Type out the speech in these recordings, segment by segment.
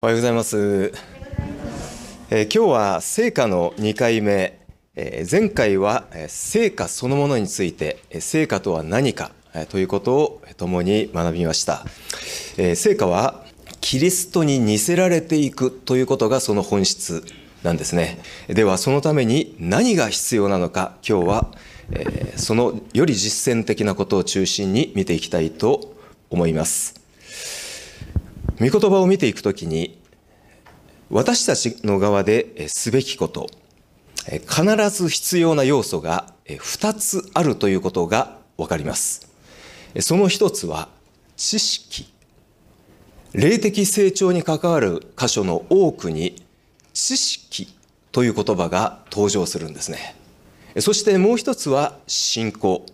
おはようございます。えー、今日は成果の2回目、えー、前回は成果そのものについて、成果とは何か、えということを共に学びました。えー、成果はキリストに似せられていくということがその本質なんですね。ではそのために何が必要なのか、今日は、えー、そのより実践的なことを中心に見ていきたいと思います。御言葉を見ていくときに、私たちの側ですべきこと、必ず必要な要素が2つあるということが分かります。その1つは、知識。霊的成長に関わる箇所の多くに、知識という言葉が登場するんですね。そしてもう1つは、信仰。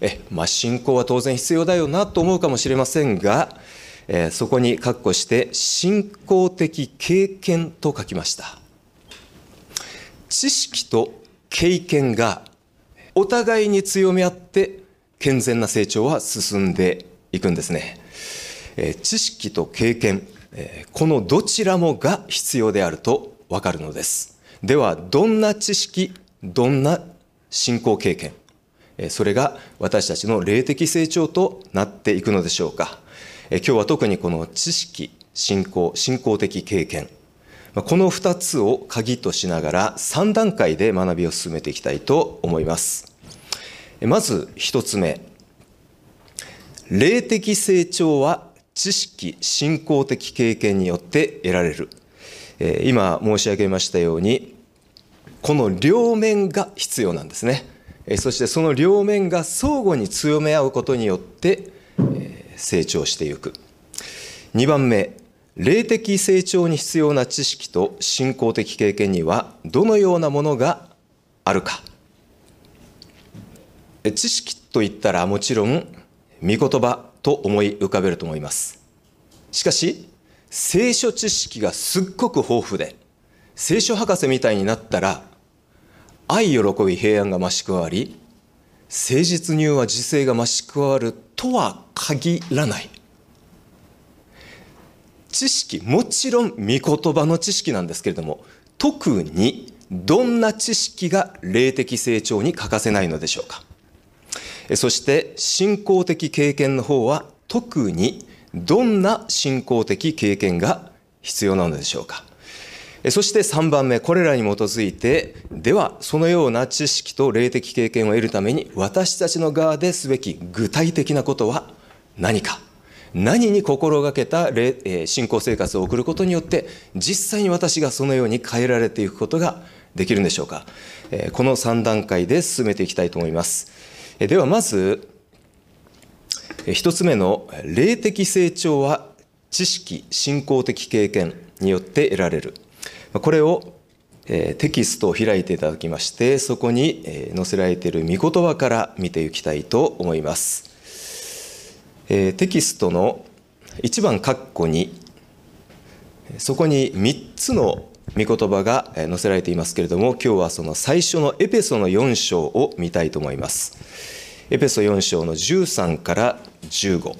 えまあ、信仰は当然必要だよなと思うかもしれませんがえそこに括弧して信仰的経験と書きました知識と経験がお互いに強み合って健全な成長は進んでいくんですね、え知識と経験、えこのどちらもが必要であるとわかるのですではどんな知識どんな信仰経験それが私たちの霊的成長となっていくのでしょうか今日は特にこの知識、信仰、信仰的経験、この2つを鍵としながら3段階で学びを進めていきたいと思います。まず1つ目、霊的成長は知識、信仰的経験によって得られる。今申し上げましたように、この両面が必要なんですね。そしてその両面が相互に強め合うことによって成長していく2番目霊的成長に必要な知識と信仰的経験にはどのようなものがあるか知識といったらもちろん御言葉と思い浮かべると思いますしかし聖書知識がすっごく豊富で聖書博士みたいになったら愛喜び平安が増し加わり誠実入は自制が増し加わるとは限らない知識もちろん御言葉の知識なんですけれども特にどんな知識が霊的成長に欠かせないのでしょうかそして信仰的経験の方は特にどんな信仰的経験が必要なのでしょうかそして3番目、これらに基づいて、では、そのような知識と霊的経験を得るために、私たちの側ですべき具体的なことは何か。何に心がけた信仰生活を送ることによって実際に私がそのように変えられていくことができるんでしょうかこの3段階で進めていきたいと思いますではまず1つ目の「霊的成長は知識信仰的経験によって得られる」これをテキストを開いていただきましてそこに載せられている御言葉から見ていきたいと思いますテキストの1番括弧にそこに3つの御言葉が載せられていますけれども今日はその最初のエペソの4章を見たいと思いますエペソ4章の13から15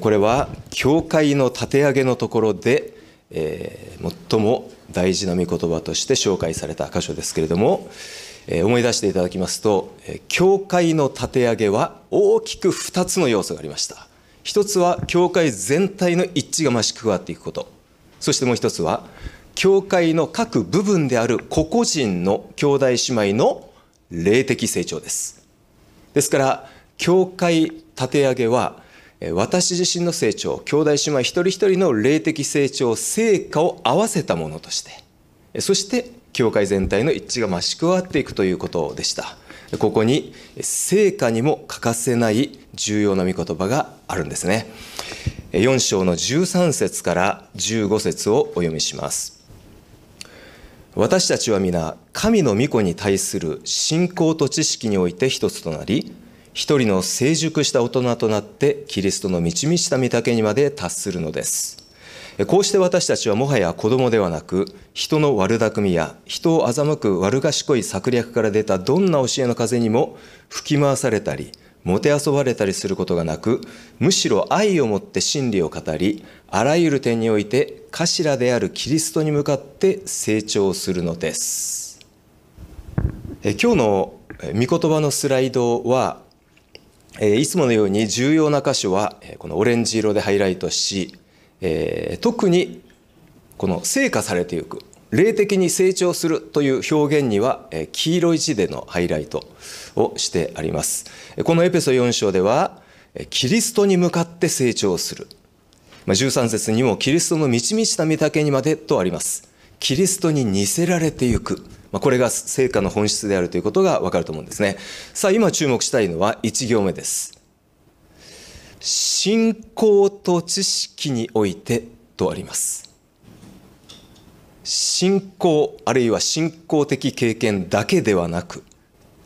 これは教会の立て上げのところでえー、最も大事な御言葉として紹介された箇所ですけれども、えー、思い出していただきますと、えー、教会の立て上げは大きく2つの要素がありました一つは教会全体の一致が増し加わっていくことそしてもう一つは教会の各部分である個々人の兄弟姉妹の霊的成長ですですから教会立て上げは私自身の成長兄弟姉妹一人一人の霊的成長成果を合わせたものとしてそして教会全体の一致が増し加わっていくということでしたここに成果にも欠かせない重要な御言葉があるんですね4章の13節から15節をお読みします私たちは皆神の御子に対する信仰と知識において一つとなり一人の成熟した大人となってキリストの満ち満ちた御岳にまで達するのですこうして私たちはもはや子供ではなく人の悪巧みや人を欺く悪賢い策略から出たどんな教えの風にも吹き回されたりもてあそばれたりすることがなくむしろ愛をもって真理を語りあらゆる点において頭であるキリストに向かって成長するのですえ今日の御言葉のスライドはいつものように重要な箇所はこのオレンジ色でハイライトし特にこの成果されていく霊的に成長するという表現には黄色い字でのハイライトをしてありますこのエペソ4章ではキリストに向かって成長する13節にもキリストの満ち満ちた御岳にまでとありますキリストに似せられていく。まあ、これが成果の本質であるということがわかると思うんですね。さあ、今注目したいのは1行目です。信仰と知識においてとあります。信仰あるいは信仰的経験だけではなく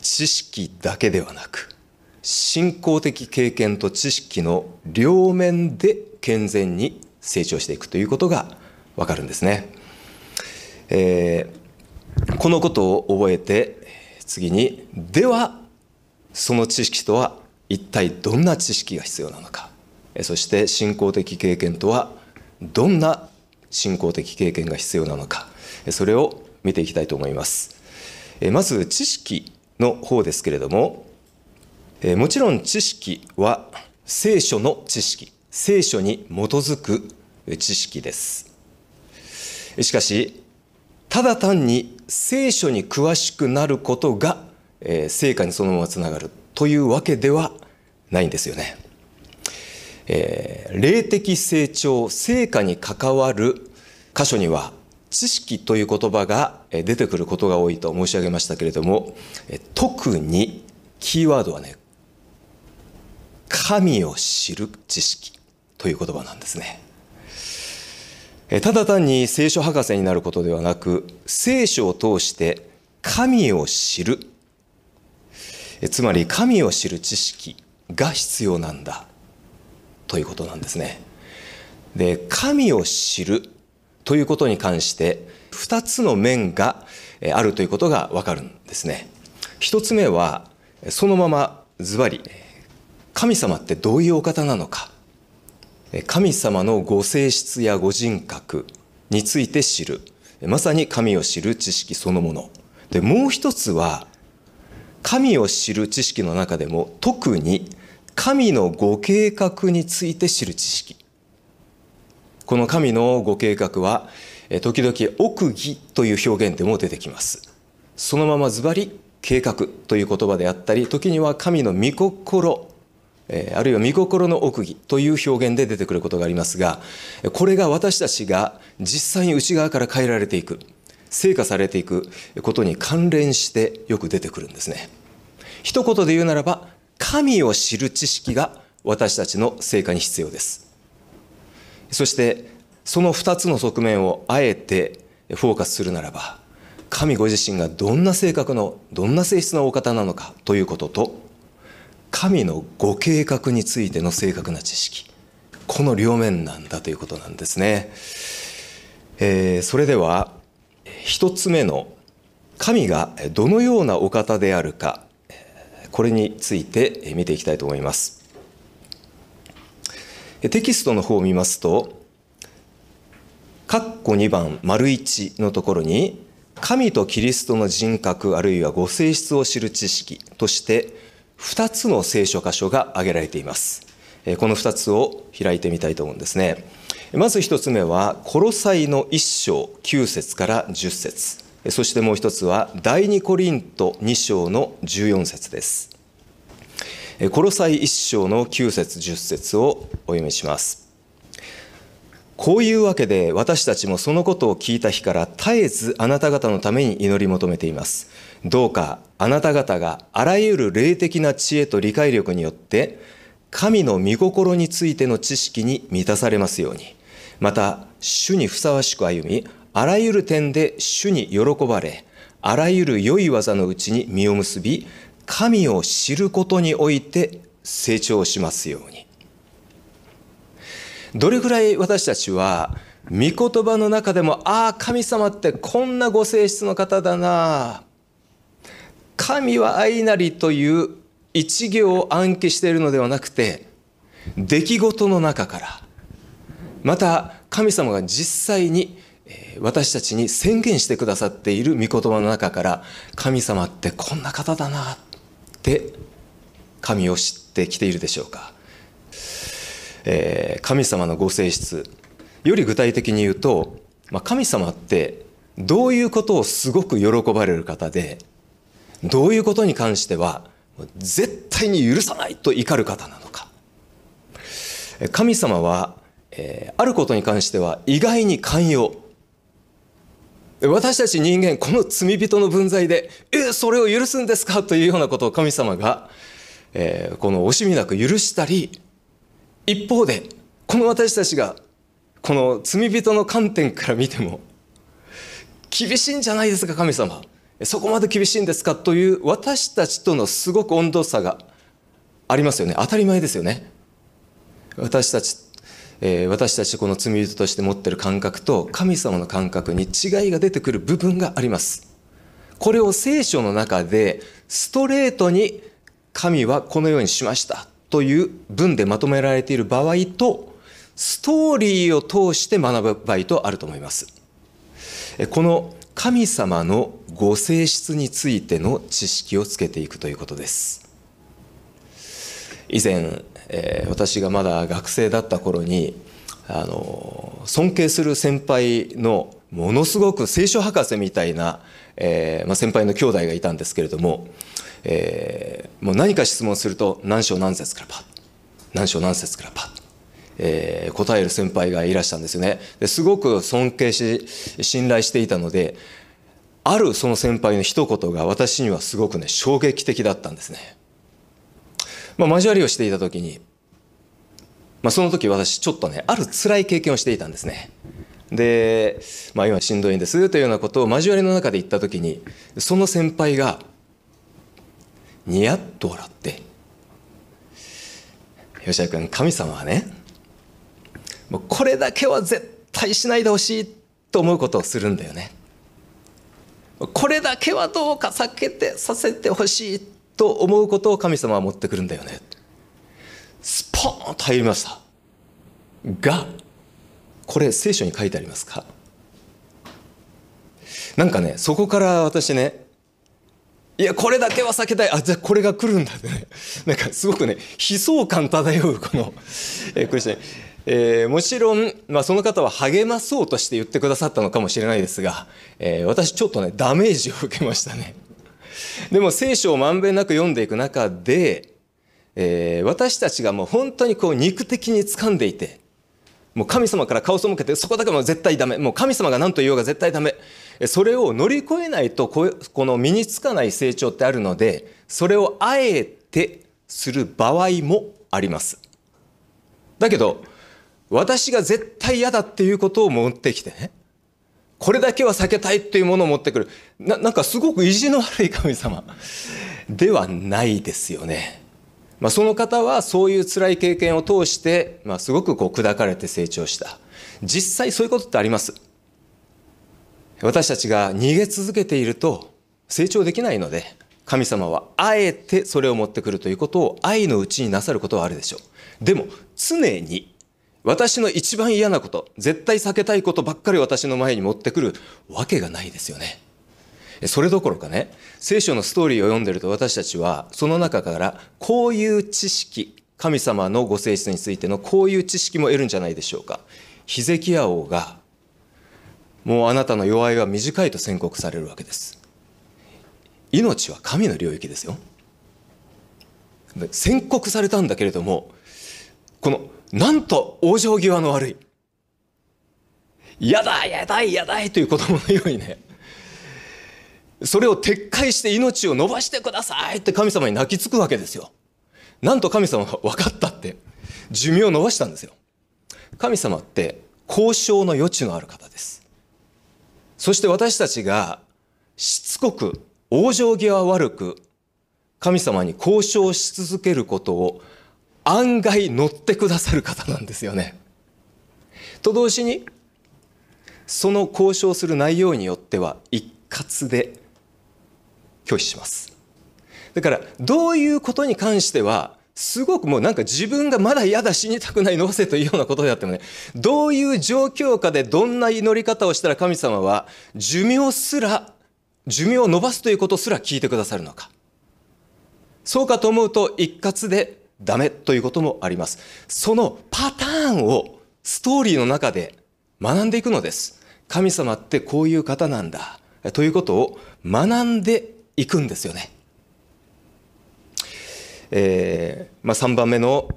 知識だけではなく信仰的経験と知識の両面で健全に成長していくということがわかるんですね。えー、このことを覚えて次にではその知識とは一体どんな知識が必要なのかそして信仰的経験とはどんな信仰的経験が必要なのかそれを見ていきたいと思いますまず知識の方ですけれどももちろん知識は聖書の知識聖書に基づく知識ですしかしただ単に聖書に詳しくなることが、えー、成果にそのままつながるというわけではないんですよね。えー、霊的成長成果に関わる箇所には知識という言葉が出てくることが多いと申し上げましたけれども特にキーワードはね神を知る知識という言葉なんですねただ単に聖書博士になることではなく、聖書を通して神を知る。つまり神を知る知識が必要なんだ。ということなんですね。で、神を知るということに関して、2つの面があるということがわかるんですね。1つ目は、そのままズバリ、神様ってどういうお方なのか。神様のご性質やご人格について知るまさに神を知る知識そのものでもう一つは神を知る知識の中でも特に神のご計画について知る知識この神のご計画は時々奥義という表現でも出てきますそのままずばり計画という言葉であったり時には神の御心あるいは御心の奥義という表現で出てくることがありますがこれが私たちが実際に内側から変えられていく成果されていくことに関連してよく出てくるんですね一言で言うならば神を知る知識が私たちの成果に必要ですそしてその2つの側面をあえてフォーカスするならば神ご自身がどんな性格のどんな性質のお方なのかということと神のご計画についての正確な知識この両面なんだということなんですね、えー、それでは一つ目の神がどのようなお方であるかこれについて見ていきたいと思いますテキストの方を見ますと括弧2番丸1のところに神とキリストの人格あるいはご性質を知る知識として2つの聖書箇所が挙げられています。この2つを開いてみたいと思うんですね。まず1つ目は、コロサイの1章9節から10節そしてもう1つは、第2コリント2章の14節です。コロサイ1章の9節10節をお読みします。こういうわけで私たちもそのことを聞いた日から絶えずあなた方のために祈り求めています。どうかあなた方があらゆる霊的な知恵と理解力によって神の御心についての知識に満たされますようにまた主にふさわしく歩みあらゆる点で主に喜ばれあらゆる良い技のうちに実を結び神を知ることにおいて成長しますようにどれぐらい私たちは御言葉の中でもああ神様ってこんなご性質の方だなあ神は愛なりという一行を暗記しているのではなくて出来事の中からまた神様が実際に私たちに宣言してくださっている御言葉の中から神様ってこんな方だなって神を知ってきているでしょうか、えー、神様のご性質より具体的に言うと、まあ、神様ってどういうことをすごく喜ばれる方でどういうことに関しては絶対に許さないと怒る方なのか神様は、えー、あることに関しては意外に寛容私たち人間この罪人の分際で「えそれを許すんですか?」というようなことを神様が、えー、この惜しみなく許したり一方でこの私たちがこの罪人の観点から見ても厳しいんじゃないですか神様そこまで厳しいんですかという私たちとのすごく温度差がありますよね当たり前ですよね私たち、えー、私たちこの罪人として持ってる感覚と神様の感覚に違いが出てくる部分がありますこれを聖書の中でストレートに神はこのようにしましたという文でまとめられている場合とストーリーを通して学ぶ場合とあると思いますこの神様のご性質についての知識をつけていくということです以前、えー、私がまだ学生だった頃にあの尊敬する先輩のものすごく聖書博士みたいな、えー、まあ、先輩の兄弟がいたんですけれども、えー、もう何か質問すると何章何節からパッ何章何節からパッえー、答える先輩がいらしたんですよねですごく尊敬し信頼していたのであるその先輩の一言が私にはすごくね衝撃的だったんですね、まあ、交わりをしていた時に、まあ、その時私ちょっとねある辛い経験をしていたんですねで、まあ、今しんどいんですというようなことを交わりの中で言った時にその先輩がニヤッと笑って「吉田君神様はねもうこれだけは絶対しないでほしいと思うことをするんだよねこれだけはどうか避けてさせてほしいと思うことを神様は持ってくるんだよねスポーンと入りましたがこれ聖書に書いてありますかなんかねそこから私ねいやこれだけは避けたいあじゃあこれが来るんだってねなんかすごくね悲壮感漂うこのえこれですねえー、もちろん、まあ、その方は励まそうとして言ってくださったのかもしれないですが、えー、私ちょっとねダメージを受けましたね。でも聖書をまんべんなく読んでいく中で、えー、私たちがもう本当にこう肉的に掴んでいてもう神様から顔を背けてそこだけはもう絶対ダメもう神様が何と言おうが絶対ダメそれを乗り越えないとこの身につかない成長ってあるのでそれをあえてする場合もあります。だけど私が絶対嫌だっていうことを持ってきてねこれだけは避けたいっていうものを持ってくるななんかすごく意地の悪い神様ではないですよね。まあ、その方はそういう辛い経験を通して、まあ、すごくこう砕かれて成長した実際そういうことってあります私たちが逃げ続けていると成長できないので神様はあえてそれを持ってくるということを愛のうちになさることはあるでしょうでも常に私の一番嫌なこと、絶対避けたいことばっかり私の前に持ってくるわけがないですよね。それどころかね、聖書のストーリーを読んでると私たちは、その中からこういう知識、神様のご性質についてのこういう知識も得るんじゃないでしょうか。ヒゼキヤ王が、もうあなたの弱いは短いと宣告されるわけです。命は神の領域ですよ。宣告されたんだけれども、このなんと往生際の悪い。やだやだやだいという子供のようにね、それを撤回して命を伸ばしてくださいって神様に泣きつくわけですよ。なんと神様は分かったって寿命を伸ばしたんですよ。神様って交渉の余地のある方です。そして私たちがしつこく、往生際悪く、神様に交渉し続けることを案外乗ってくださる方なんですよね。と同時にその交渉する内容によっては一括で拒否します。だからどういうことに関してはすごくもうなんか自分がまだ嫌だ死にたくないのせというようなことであってもねどういう状況下でどんな祈り方をしたら神様は寿命すら寿命を延ばすということすら聞いてくださるのかそうかと思うと一括でダメということもあります。そのパターンをストーリーの中で学んでいくのです。神様ってこういう方なんだ。ということを学んでいくんですよね。えー、まあ、3番目の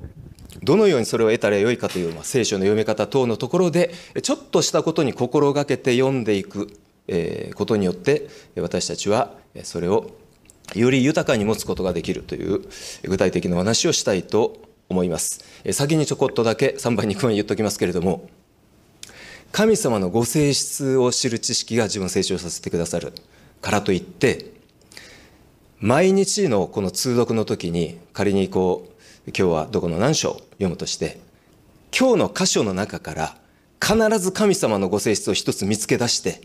どのようにそれを得たらよいかという、まあ、聖書の読み方等のところでちょっとしたことに心がけて読んでいく、えー、ことによって私たちはそれをより豊かに持つことができるという具体的なお話をしたいと思います。先にちょこっとだけ3番に加え言っときますけれども、神様のご性質を知る知識が自分を成長させてくださるからといって、毎日のこの通読の時に仮にこう、今日はどこの何章読むとして、今日の箇所の中から必ず神様のご性質を一つ見つけ出して、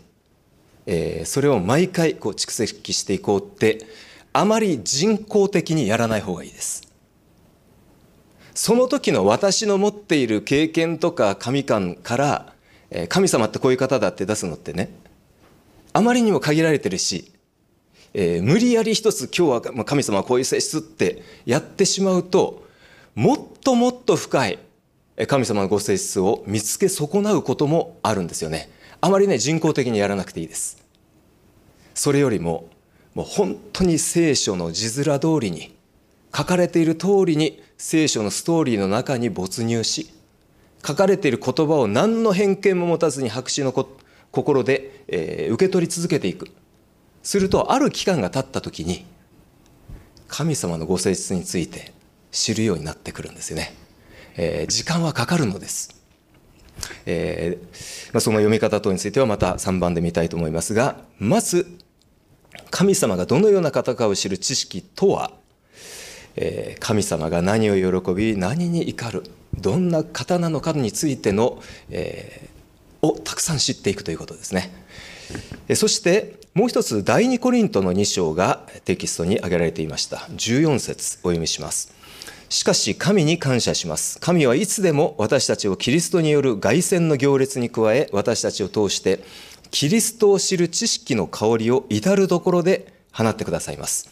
えー、それを毎回こう蓄積していこうってあまり人工的にやらない方がいいですその時の私の持っている経験とか神観から神様ってこういう方だって出すのってねあまりにも限られてるし、えー、無理やり一つ今日は神様はこういう性質ってやってしまうともっともっと深い神様のご性質を見つけ損なうこともあるんですよねあまりね人工的にやらなくていいですそれよりももう本当に聖書の字面通りに書かれている通りに聖書のストーリーの中に没入し書かれている言葉を何の偏見も持たずに白紙の心で、えー、受け取り続けていくするとある期間が経った時に神様のご性質について知るようになってくるんですよね、えー、時間はかかるのです、えー、まあ、その読み方等についてはまた3番で見たいと思いますがまず神様がどのような方かを知る知識とは、えー、神様が何を喜び何に怒るどんな方なのかについての、えー、をたくさん知っていくということですね。そしてもう一つ第二コリントの2章がテキストに挙げられていました14節お読みします。しかし神に感謝します。神はいつでも私たちをキリストによる凱旋の行列に加え私たちを通してキリストを知る知識の香りを至る所で放ってくださいます。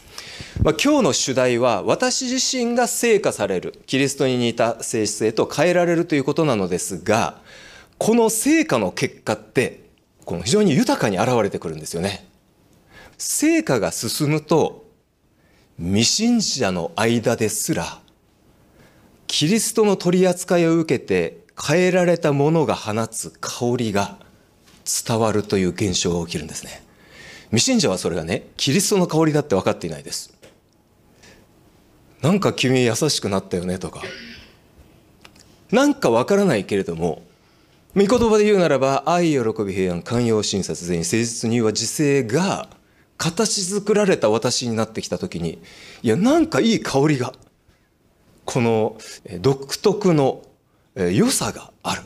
まあ、今日の主題は私自身が成果されるキリストに似た性質へと変えられるということなのですがこの成果の結果ってこの非常に豊かに現れてくるんですよね。成果が進むと未信者の間ですらキリストの取り扱いを受けて変えられたものが放つ香りが伝わるという現象が起きるんですね未信者はそれがねキリストの香りだって分かっていないですなんか君優しくなったよねとかなんか分からないけれども御言葉で言うならば愛喜び平安寛容親切善意誠実に言は自制が形作られた私になってきた時にいやなんかいい香りがこの独特の良さがある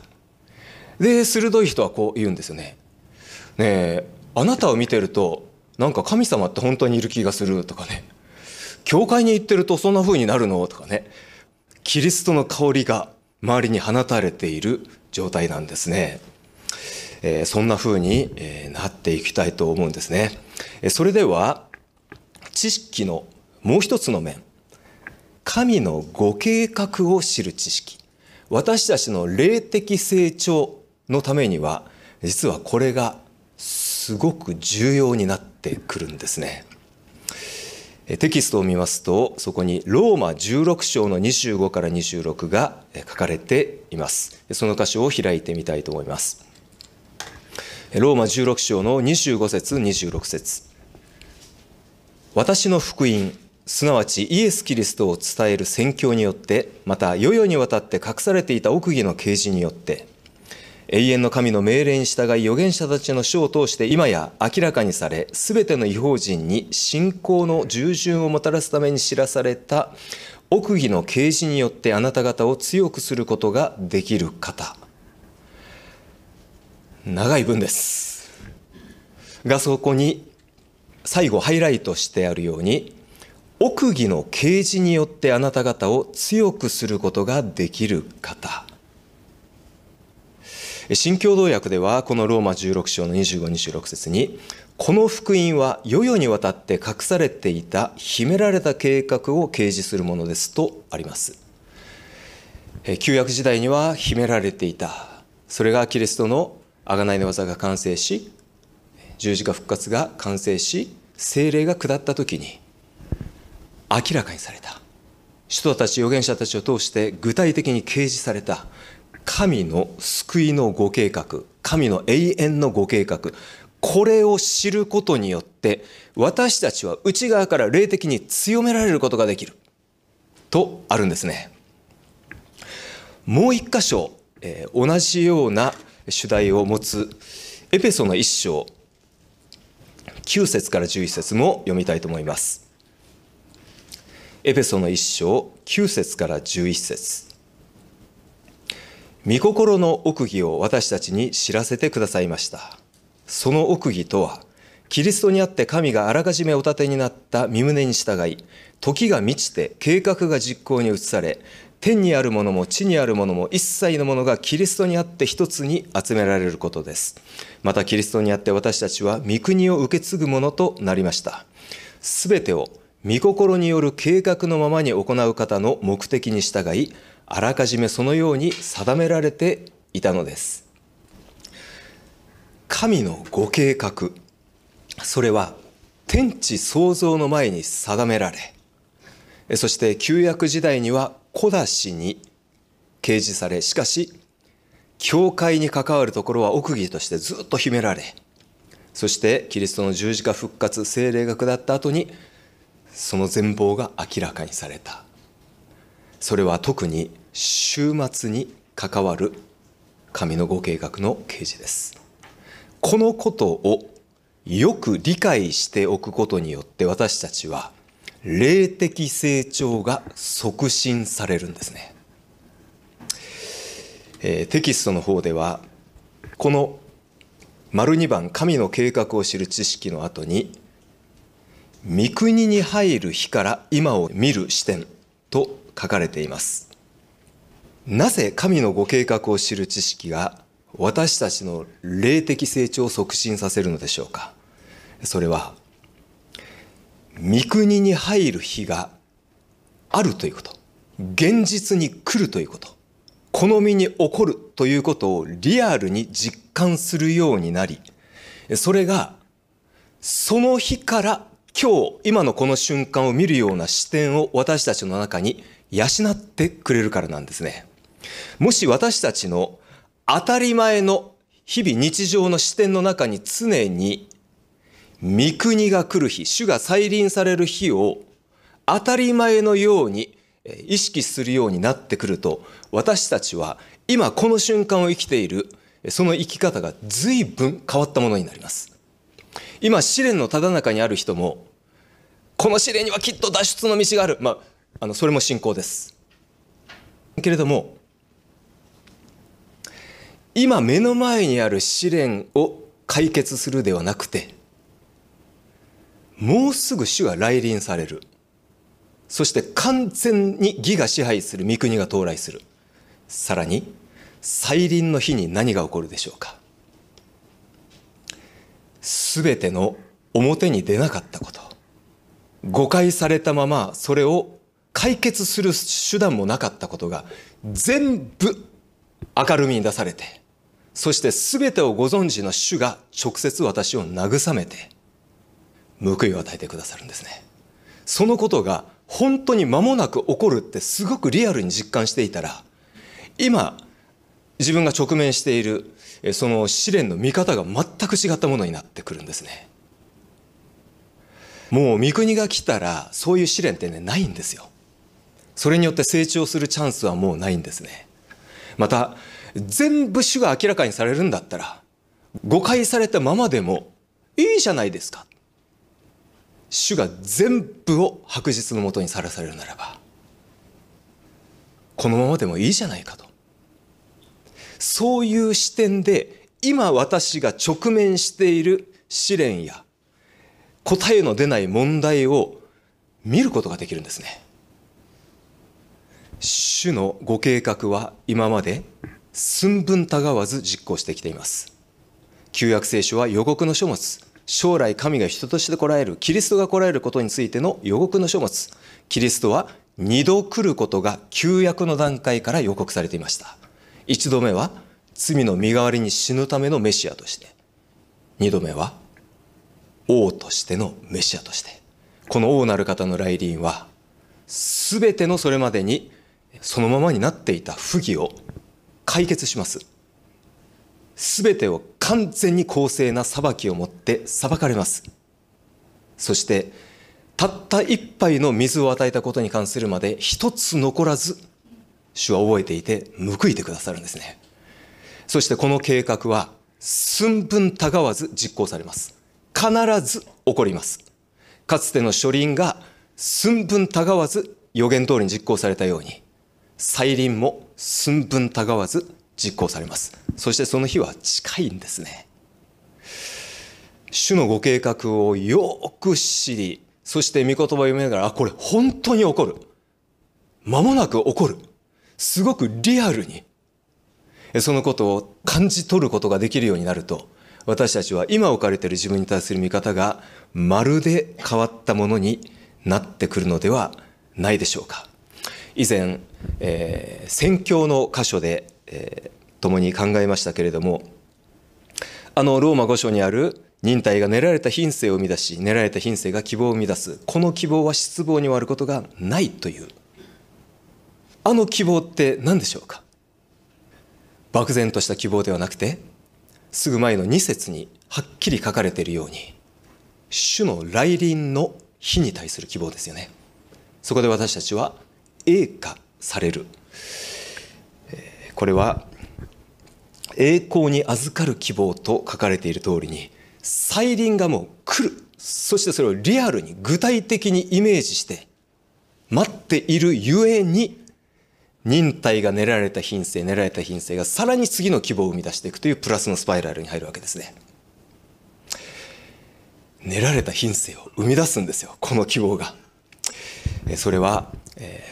で鋭い人はこう言うんですよね。ねえあなたを見てるとなんか神様って本当にいる気がするとかね教会に行ってるとそんな風になるのとかねキリストの香りが周りに放たれている状態なんですね。えー、そんな風に、えー、なっていきたいと思うんですね。えー、それでは知識のもう一つの面神のご計画を知る知識私たちの霊的成長のためには実はこれがすごく重要になってくるんですね。テキストを見ますとそこにローマ16章の25から26が書かれていますその箇所を開いてみたいと思いますローマ16章の25節26節私の福音すなわちイエス・キリストを伝える宣教によってまた世々にわたって隠されていた奥義の啓示によって永遠の神の命令に従い預言者たちの書を通して今や明らかにされ全ての違法人に信仰の従順をもたらすために知らされた奥義の啓示によってあなた方を強くすることができる方長い文ですがそこに最後ハイライトしてあるように奥義の啓示によってあなた方を強くすることができる方新共同訳ではこのローマ16章の2526節にこの福音は世々にわたって隠されていた秘められた計画を掲示するものですとあります旧約時代には秘められていたそれがキリストの贖いの技が完成し十字架復活が完成し精霊が下った時に明らかにされた人たち預言者たちを通して具体的に掲示された神の救いのご計画、神の永遠のご計画、これを知ることによって、私たちは内側から霊的に強められることができる。とあるんですね。もう一箇所、えー、同じような主題を持つ、エペソの一章、9節から11節も読みたいと思います。エペソの一章、9節から11節御心の奥義を私たちに知らせてくださいましたその奥義とはキリストにあって神があらかじめお立てになった身旨に従い時が満ちて計画が実行に移され天にあるものも地にあるものも一切のものがキリストにあって一つに集められることですまたキリストにあって私たちは御国を受け継ぐものとなりましたすべてを見心による計画のままに行う方の目的に従いあらかじめそのように定められていたのです神のご計画それは天地創造の前に定められそして旧約時代には小出しに掲示されしかし教会に関わるところは奥義としてずっと秘められそしてキリストの十字架復活精霊が下った後にその全貌が明らかにされたそれは特に終末に関わる神のご計画の啓示ですこのことをよく理解しておくことによって私たちは霊的成長が促進されるんですね、えー、テキストの方ではこの丸二番「神の計画を知る知識」の後に三国に入る日から今を見る視点と書かれています。なぜ神のご計画を知る知識が私たちの霊的成長を促進させるのでしょうかそれは、三国に入る日があるということ。現実に来るということ。この身に起こるということをリアルに実感するようになり、それがその日から今日今のこの瞬間を見るような視点を私たちの中に養ってくれるからなんですねもし私たちの当たり前の日々日常の視点の中に常に三国が来る日主が再臨される日を当たり前のように意識するようになってくると私たちは今この瞬間を生きているその生き方が随分変わったものになります今試練のただ中にある人もこの試練にはきっと脱出の道がある。まあ、あの、それも信仰です。けれども、今目の前にある試練を解決するではなくて、もうすぐ主が来臨される。そして完全に義が支配する御国が到来する。さらに、再臨の日に何が起こるでしょうか。すべての表に出なかったこと。誤解されたままそれを解決する手段もなかったことが全部明るみに出されてそして全てをご存知の主が直接私を慰めて報いを与えてくださるんですねそのことが本当に間もなく起こるってすごくリアルに実感していたら今自分が直面しているその試練の見方が全く違ったものになってくるんですねもう三国が来たらそういう試練ってねないんですよそれによって成長するチャンスはもうないんですねまた全部主が明らかにされるんだったら誤解されたままでもいいじゃないですか主が全部を白日のもとにさらされるならばこのままでもいいじゃないかとそういう視点で今私が直面している試練や答えの出ない問題を見ることができるんですね。主のご計画は今まで寸分たがわず実行してきています。旧約聖書は予告の書物、将来神が人として来られる、キリストが来られることについての予告の書物、キリストは二度来ることが旧約の段階から予告されていました。一度目は罪の身代わりに死ぬためのメシアとして、二度目は王としてのメシアとして。この王なる方の来臨は、すべてのそれまでにそのままになっていた不義を解決します。すべてを完全に公正な裁きをもって裁かれます。そして、たった一杯の水を与えたことに関するまで一つ残らず、主は覚えていて報いてくださるんですね。そしてこの計画は寸分たがわず実行されます。必ず起こります。かつての書輪が寸分たがわず予言通りに実行されたように、再臨も寸分たがわず実行されます。そしてその日は近いんですね。主のご計画をよく知り、そして御言葉を読みながら、あ、これ本当に起こる。間もなく起こる。すごくリアルに、そのことを感じ取ることができるようになると、私たちは今置かれている自分に対する見方がまるで変わったものになってくるのではないでしょうか以前、えー、宣教の箇所で、えー、共に考えましたけれどもあのローマ御所にある忍耐が練られた品性を生み出し練られた品性が希望を生み出すこの希望は失望に終わることがないというあの希望って何でしょうか漠然とした希望ではなくてすぐ前の2節にはっきり書かれているように主の来臨の日に対する希望ですよねそこで私たちは栄華されるこれは栄光に預かる希望と書かれている通りに再臨がもう来るそしてそれをリアルに具体的にイメージして待っているゆえに忍耐が練られた品性練られた品性がさらに次の規模を生み出していくというプラスのスパイラルに入るわけですね練られた品性を生み出すんですよこの希望がそれは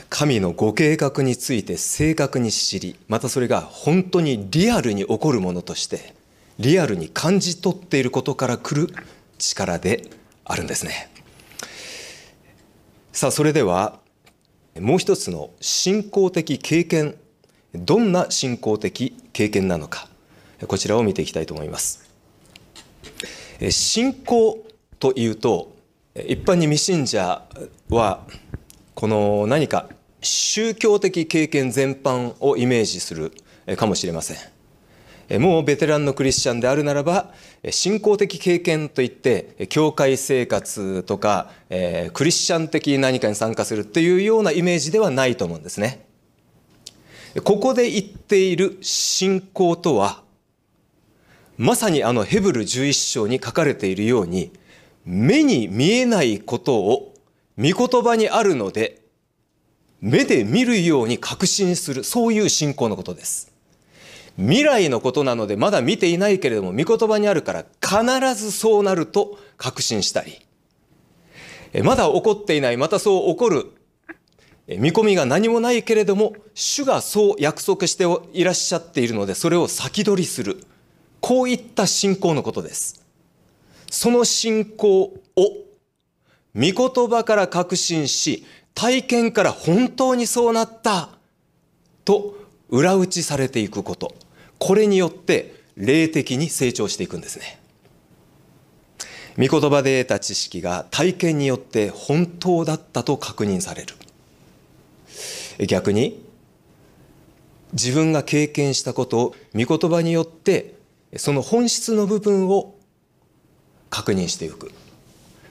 神のご計画について正確に知りまたそれが本当にリアルに起こるものとしてリアルに感じ取っていることからくる力であるんですねさあそれではもう一つの信仰的経験どんな信仰的経験なのかこちらを見ていきたいと思います信仰というと一般に未信者はこの何か宗教的経験全般をイメージするかもしれませんもうベテランのクリスチャンであるならば信仰的経験といって教会生活とか、えー、クリスチャン的何かに参加するっていうようなイメージではないと思うんですね。ここで言っている信仰とはまさにあのヘブル11章に書かれているように目に見えないことを御言葉にあるので目で見るように確信するそういう信仰のことです。未来のことなのでまだ見ていないけれども、御言葉にあるから必ずそうなると確信したり、まだ起こっていない、またそう起こる、見込みが何もないけれども、主がそう約束していらっしゃっているので、それを先取りする。こういった信仰のことです。その信仰を、御言葉から確信し、体験から本当にそうなった、と裏打ちされていくこと。これによって霊的に成長していくんですね御言葉で得た知識が体験によって本当だったと確認される逆に自分が経験したことを御言葉によってその本質の部分を確認していく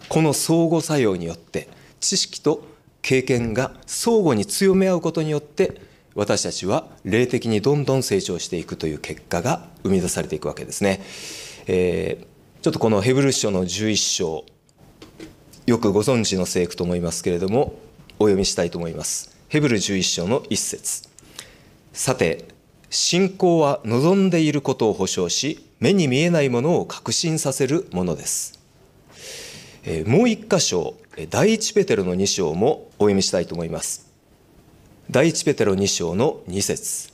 この相互作用によって知識と経験が相互に強め合うことによって私たちは霊的にどんどん成長していくという結果が生み出されていくわけですね。えー、ちょっとこのヘブル書の11章よくご存知の聖句と思いますけれどもお読みしたいと思います。ヘブル11章の1節さて信仰は望んでいることを保証し目に見えないものを確信させるものです。えー、もう一箇所第一ペテロの2章もお読みしたいと思います。第一ペテロ2章の2節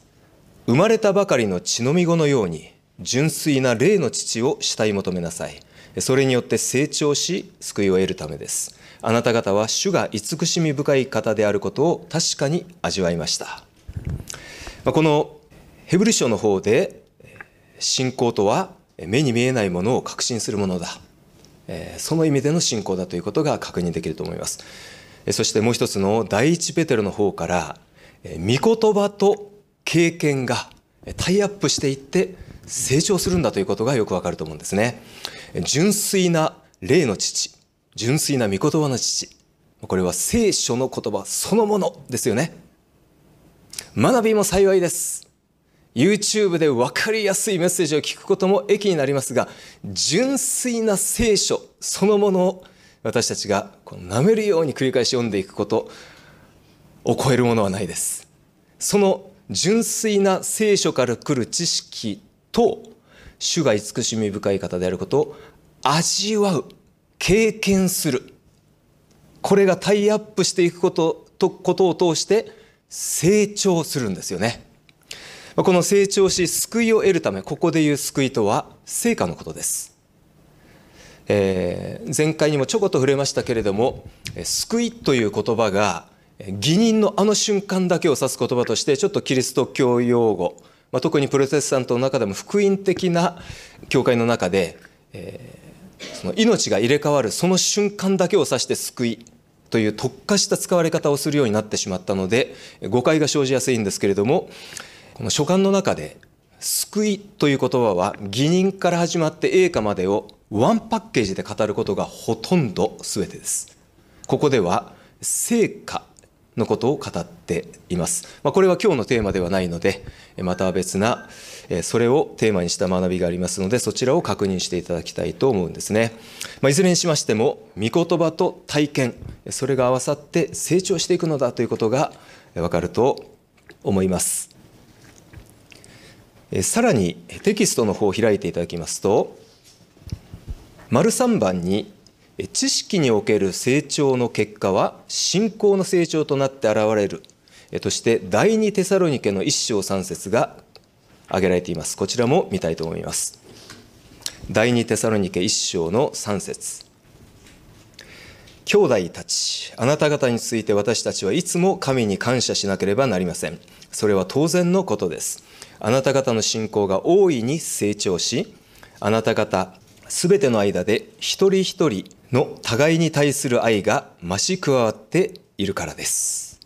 生まれたばかりの血のみ子のように純粋な霊の父を慕い求めなさいそれによって成長し救いを得るためですあなた方は主が慈しみ深い方であることを確かに味わいましたこのヘブル書の方で信仰とは目に見えないものを確信するものだその意味での信仰だということが確認できると思いますそしてもう一つの第一ペテロの方から、御言葉と経験がタイアップしていって成長するんだということがよくわかると思うんですね。純粋な霊の父、純粋な御言葉の父、これは聖書の言葉そのものですよね。学びも幸いです。YouTube で分かりやすいメッセージを聞くことも益になりますが、純粋な聖書そのものを私たちがこの舐めるように繰り返し読んでいくことを超えるものはないです。その純粋な聖書から来る知識と主が慈しみ深い方であることを味わう経験するこれがタイアップしていくこととことを通して成長するんですよね。この成長し救いを得るためここでいう救いとは成果のことです。えー、前回にもちょこっと触れましたけれども「救い」という言葉が義人のあの瞬間だけを指す言葉としてちょっとキリスト教用語、まあ、特にプロテスタントの中でも福音的な教会の中で、えー、その命が入れ替わるその瞬間だけを指して救いという特化した使われ方をするようになってしまったので誤解が生じやすいんですけれどもこの書簡の中で「救い」という言葉は義人から始まって栄華までをワンパッケージで語ることがほとんど全てですここでは成果のことを語っています、まあ、これは今日のテーマではないのでまた別なそれをテーマにした学びがありますのでそちらを確認していただきたいと思うんですね、まあ、いずれにしましても御言葉と体験それが合わさって成長していくのだということがわかると思いますさらにテキストの方を開いていただきますと丸3番に知識における成長の結果は信仰の成長となって現れるとして第2テサロニケの一章三節が挙げられていますこちらも見たいと思います第2テサロニケ一章の三節兄弟たちあなた方について私たちはいつも神に感謝しなければなりませんそれは当然のことですあなた方の信仰が大いに成長しあなた方すべての間で一人一人の互いに対する愛が増し加わっているからです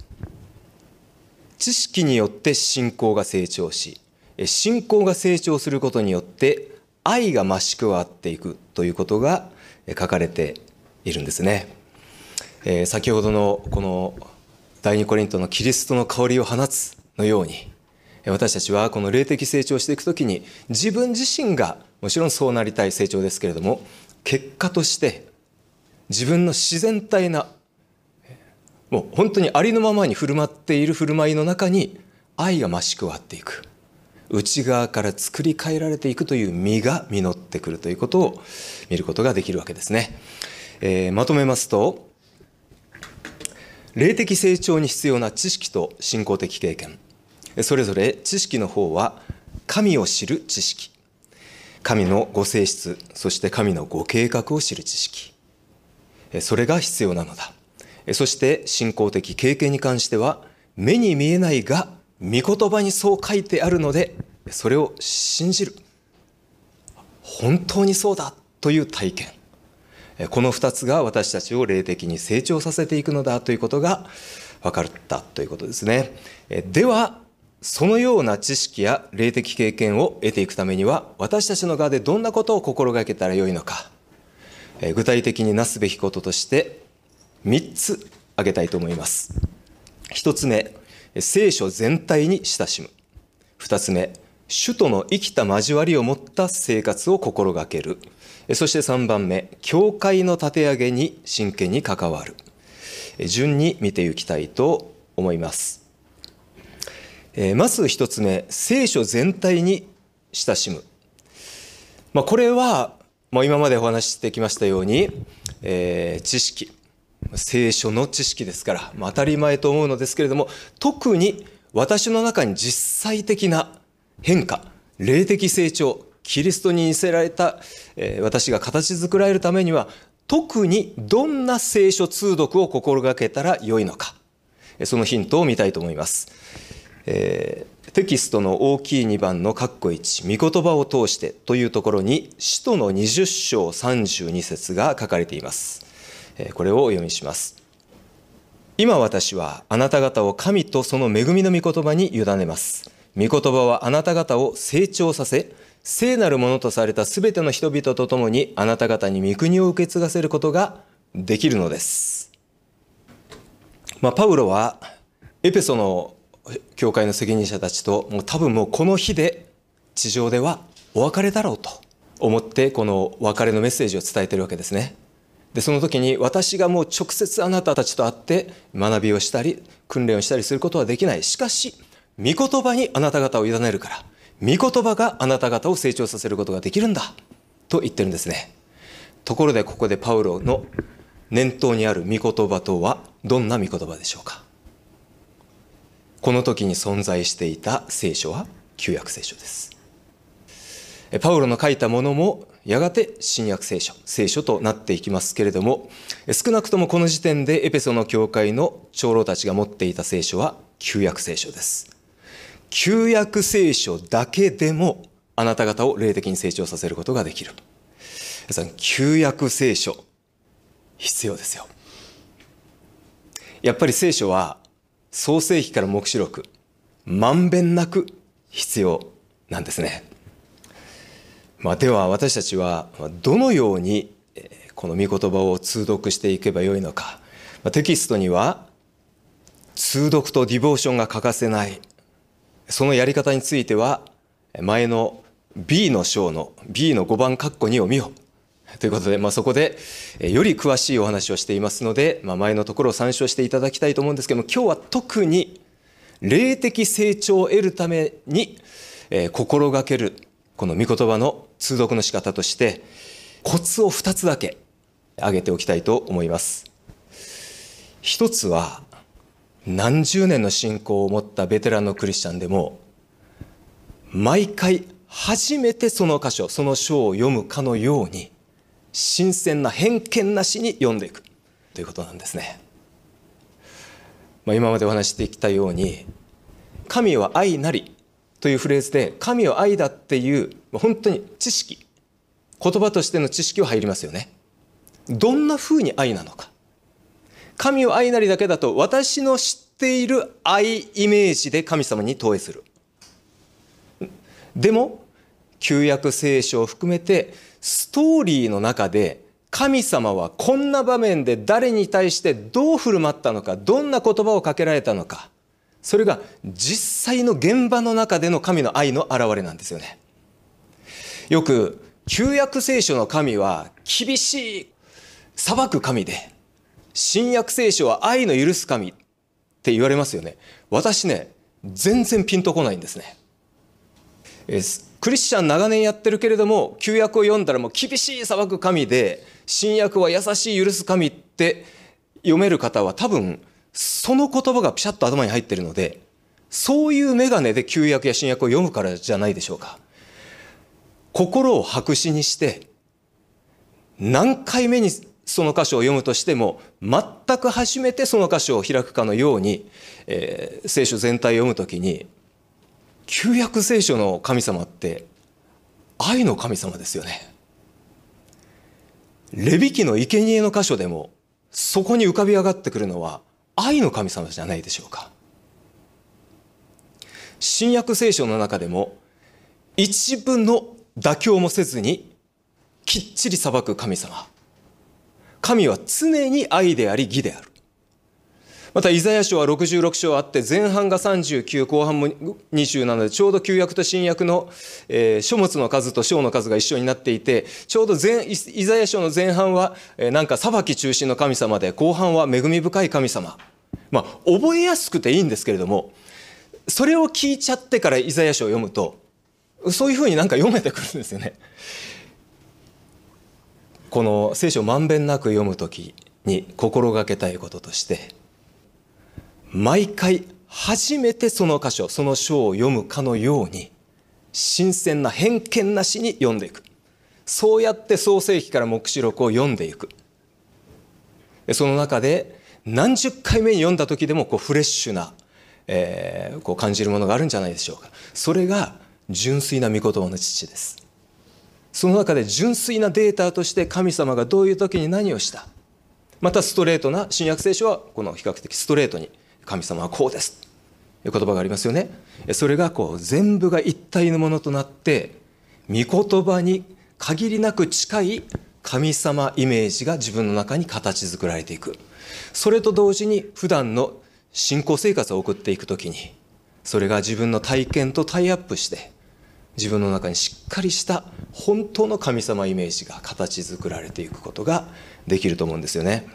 知識によって信仰が成長し信仰が成長することによって愛が増し加わっていくということが書かれているんですね、え先ほどのこの第二コリントのキリストの香りを放つのように私たちはこの霊的成長していく時に自分自身がもちろんそうなりたい成長ですけれども結果として自分の自然体なもう本当にありのままに振る舞っている振る舞いの中に愛が増し加わっていく内側から作り変えられていくという実が実ってくるということを見ることができるわけですね。えー、まとめますと霊的成長に必要な知識と信仰的経験それぞれ知識の方は神を知る知識神のご性質そして神のご計画を知る知識それが必要なのだそして信仰的経験に関しては目に見えないが御言葉にそう書いてあるのでそれを信じる本当にそうだという体験この2つが私たちを霊的に成長させていくのだということが分かったということですねではそのような知識や霊的経験を得ていくためには私たちの側でどんなことを心がけたらよいのか、え具体的になすべきこととして3つ挙げたいと思います1つ目聖書全体に親しむ2つ目主との生きた交わりを持った生活を心がけるそして3番目教会の立て上げに真剣に関わる順に見ていきたいと思いますえー、まず1つ目聖書全体に親しむ、まあ、これは、もう今までお話ししてきましたように、えー、知識聖書の知識ですから、まあ、当たり前と思うのですけれども特に私の中に実際的な変化霊的成長キリストに似せられた、えー、私が形作られるためには特にどんな聖書通読を心がけたらよいのかそのヒントを見たいと思います。えー、テキストの大きい2番の括弧1、御言葉を通してというところに、使徒の20章32節が書かれています。えー、これをお読みします。今私はあなた方を神とその恵みの御言葉に委ねます。御言葉はあなた方を成長させ、聖なるものとされたすべての人々と共にあなた方に御国を受け継がせることができるのです。まあ、パウロはエペソの教会の責任者たちともう多分もうこの日で地上ではお別れだろうと思ってこの別れのメッセージを伝えてるわけですね。でその時に私がもう直接あなたたちと会って学びをしたり訓練をしたりすることはできないしかし御言葉にあなた方を委ねるから御言葉があなた方を成長させることができるんだと言ってるんですねところでここでパウロの念頭にある御言葉とはどんな御言葉でしょうかこの時に存在していた聖書は旧約聖書ですパウロの書いたものもやがて新約聖書聖書となっていきますけれども少なくともこの時点でエペソの教会の長老たちが持っていた聖書は旧約聖書です旧約聖書だけでもあなた方を霊的に成長させることができる皆さん旧約聖書必要ですよやっぱり聖書は創世記から黙示録、まんべんなく必要なんですね。まあ、では私たちはどのようにこの御言葉を通読していけばよいのか。テキストには通読とディボーションが欠かせない。そのやり方については前の B の章の B の5番括弧2を見よ。ということで、まあ、そこで、えより詳しいお話をしていますので、まあ、前のところを参照していただきたいと思うんですけども今日は特に霊的成長を得るために、えー、心がけるこの御言葉の通読の仕方としてコツを2つだけ挙げておきたいと思います。一つは何十年の信仰を持ったベテランのクリスチャンでも毎回初めてその箇所その章を読むかのように新鮮な偏見なしに読んでいくということなんですね。まあ、今までお話してきたように「神は愛なり」というフレーズで「神は愛だ」っていう本当に知識言葉としての知識は入りますよね。どんなふうに愛なのか。神を愛なりだけだと私の知っている愛イメージで神様に投影する。でも旧約聖書を含めてストーリーの中で神様はこんな場面で誰に対してどう振る舞ったのかどんな言葉をかけられたのかそれが実際の現場の中での神の愛の表れなんですよね。よく旧約聖書の神は厳しい裁く神で新約聖書は愛の許す神って言われますよね。私ね全然ピンとこないんですね。クリスチャン長年やってるけれども旧約を読んだらもう厳しい裁く神で新約は優しい許す神って読める方は多分その言葉がピシャッと頭に入ってるのでそういう眼鏡で旧約や新約を読むからじゃないでしょうか。心を白紙にして何回目にその箇所を読むとしても全く初めてその箇所を開くかのように、えー、聖書全体を読むときに旧約聖書の神様って愛の神様ですよね。レビ記の生贄の箇所でもそこに浮かび上がってくるのは愛の神様じゃないでしょうか。新約聖書の中でも一部の妥協もせずにきっちり裁く神様。神は常に愛であり義である。またイザヤ書は66章あって前半が39後半も2 7なのでちょうど旧約と新約の、えー、書物の数と章の数が一緒になっていてちょうど前イザヤ書の前半は、えー、なんか裁き中心の神様で後半は恵み深い神様まあ覚えやすくていいんですけれどもそれを聞いちゃってからイザヤ書を読むとそういうふうになんか読めてくるんですよね。この聖書をまんべんなく読む時に心がけたいこととして毎回初めてその箇所その章を読むかのように新鮮な偏見なしに読んでいくそうやって創世記から黙示録を読んでいくその中で何十回目に読んだ時でもこうフレッシュな、えー、こう感じるものがあるんじゃないでしょうかそれが純粋な御言葉の父ですその中で純粋なデータとして神様がどういう時に何をしたまたストレートな新約聖書はこの比較的ストレートに神様はこうですという言葉がありますよねそれがこう全部が一体のものとなって御言葉に限りなく近い神様イメージが自分の中に形作られていくそれと同時に普段の信仰生活を送っていく時にそれが自分の体験とタイアップして自分の中にしっかりした本当の神様イメージが形作られていくことができると思うんですよね。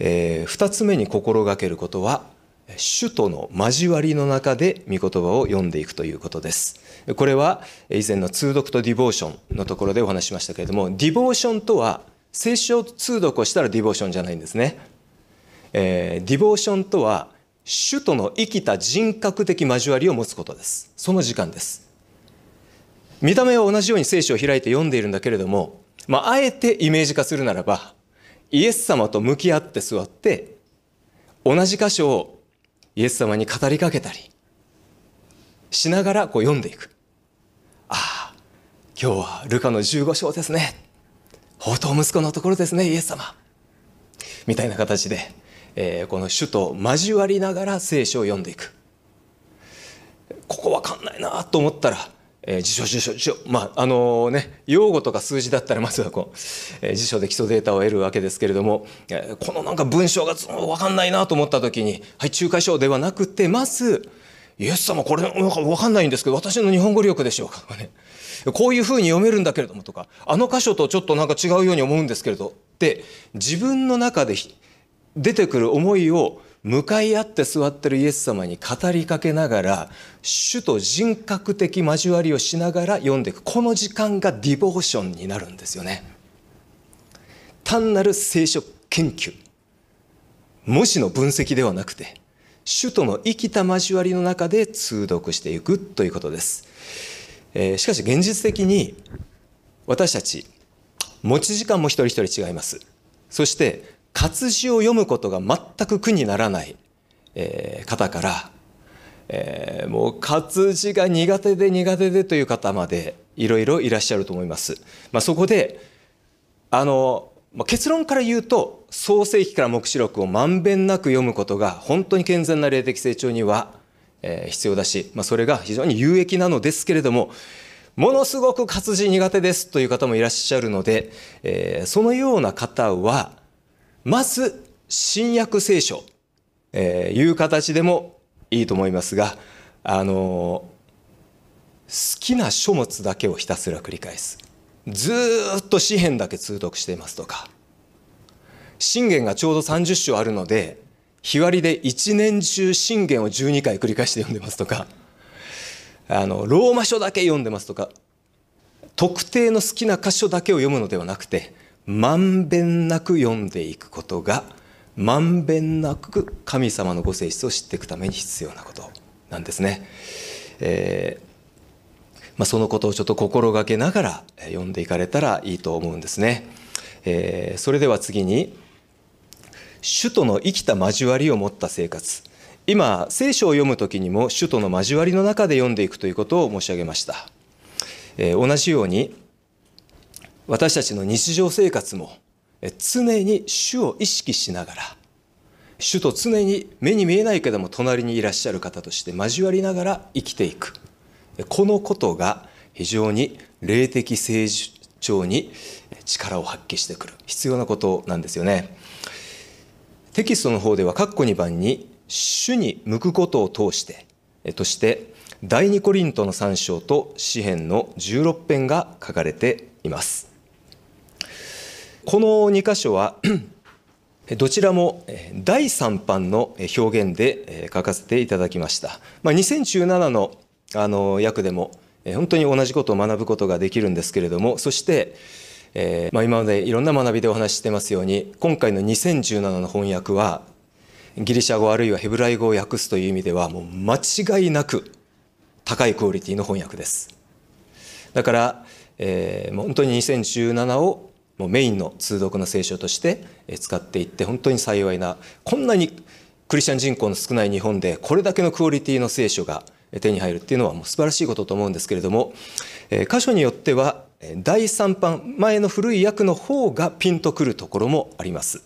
えー、2つ目に心がけることは主との交わりの中で御言葉を読んでいくということです。これは以前の通読とディボーションのところでお話しましたけれども、ディボーションとは聖書通読をしたらディボーションじゃないんですね。えー、ディボーションとは主との生きた人格的交わりを持つことです。その時間です。見た目は同じように聖書を開いて読んでいるんだけれども、まあ、あえてイメージ化するならば、イエス様と向き合って座って同じ箇所をイエス様に語りかけたりしながらこう読んでいくああ今日はルカの15章ですね宝刀息子のところですねイエス様みたいな形で、えー、この主と交わりながら聖書を読んでいくここわかんないなと思ったらえー、辞書辞書辞書まああのー、ね用語とか数字だったらまずはこう、えー、辞書で基礎データを得るわけですけれども、えー、このなんか文章が分かんないなと思った時にはい仲介書ではなくてまずイエス様これなんか分かんないんですけど私の日本語力でしょうかとかねこういうふうに読めるんだけれどもとかあの箇所とちょっとなんか違うように思うんですけれどって自分の中で出てくる思いを向かい合って座ってるイエス様に語りかけながら主と人格的交わりをしながら読んでいくこの時間がディボーションになるんですよね単なる聖書研究模試の分析ではなくて主との生きた交わりの中で通読していくということです、えー、しかし現実的に私たち持ち時間も一人一人違いますそして活字を読むことが全く苦にならない、えー、方から、えー、もう活字が苦手で苦手でという方までいろいろいらっしゃると思います。まあ、そこであの、結論から言うと創世紀から黙示録をまんべんなく読むことが本当に健全な霊的成長には、必要だし、まあ、それが非常に有益なのですけれどもものすごく活字苦手ですという方もいらっしゃるので、えー、そのような方はまず、新約聖書、えー、いう形でもいいと思いますが、あのー、好きな書物だけをひたすら繰り返す。ずっと詩篇だけ通読していますとか、信玄がちょうど30章あるので、日割りで一年中信玄を12回繰り返して読んでますとか、あの、ローマ書だけ読んでますとか、特定の好きな箇所だけを読むのではなくて、まんべんなく読んでいくことがまんべんなく神様のご性質を知っていくために必要なことなんですね。えーまあ、そのことをちょっと心がけながら読んでいかれたらいいと思うんですね。えー、それでは次に「主との生きた交わりを持った生活」今聖書を読む時にも主との交わりの中で読んでいくということを申し上げました。えー、同じように「私たちの日常生活も常に主を意識しながら主と常に目に見えないけども隣にいらっしゃる方として交わりながら生きていくこのことが非常に霊的成長に力を発揮してくる必要なことなんですよねテキストの方では括弧2番に「主に向くことを通して」として第2コリントの3章と詩篇の16編が書かれていますこの2箇所は どちらも第3版の表現で書かせていただきました。まあ、2017のあの訳でも本当に同じことを学ぶことができるんですけれどもそして、えー、まあ、今までいろんな学びでお話ししてますように今回の2017の翻訳はギリシャ語あるいはヘブライ語を訳すという意味ではもう間違いなく高いクオリティの翻訳です。だから、えー、もう本当に2017をもうメインの通読の聖書として使っていって本当に幸いなこんなにクリスチャン人口の少ない日本でこれだけのクオリティの聖書が手に入るっていうのはもう素晴らしいことと思うんですけれども、え箇所によっては第3版前の古い訳の方がピンとくるところもあります。